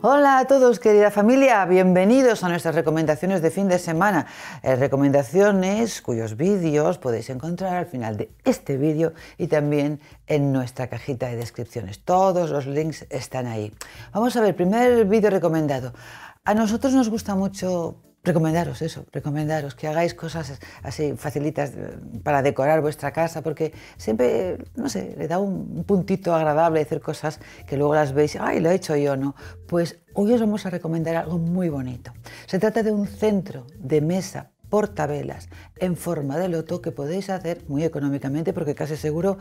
Hola a todos, querida familia, bienvenidos a nuestras recomendaciones de fin de semana. Eh, recomendaciones cuyos vídeos podéis encontrar al final de este vídeo y también en nuestra cajita de descripciones. Todos los links están ahí. Vamos a ver, primer vídeo recomendado. A nosotros nos gusta mucho recomendaros eso, recomendaros que hagáis cosas así facilitas eh, para decorar vuestra casa, porque siempre, no sé, le da un puntito agradable hacer cosas que luego las veis, ay, lo he hecho yo, ¿no? Pues hoy os vamos a recomendar algo muy bonito. Se trata de un centro de mesa portavelas en forma de loto que podéis hacer muy económicamente porque casi seguro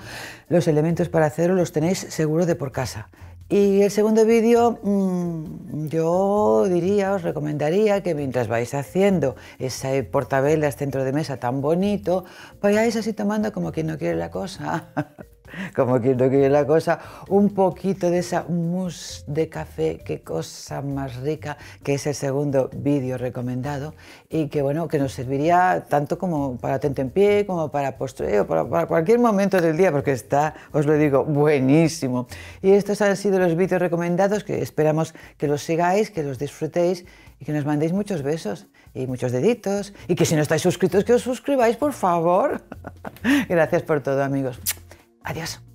los elementos para hacerlo los tenéis seguro de por casa y el segundo vídeo, mm, yo diría, os recomendaría que mientras vais haciendo ese portavelas centro de mesa tan bonito, vayáis así tomando como quien no quiere la cosa. como que no quiere la cosa, un poquito de esa mousse de café, qué cosa más rica, que es el segundo vídeo recomendado y que bueno, que nos serviría tanto como para en pie, como para postre o para, para cualquier momento del día, porque está, os lo digo, buenísimo. Y estos han sido los vídeos recomendados que esperamos que los sigáis, que los disfrutéis y que nos mandéis muchos besos y muchos deditos y que si no estáis suscritos que os suscribáis, por favor. Gracias por todo, amigos. Adiós.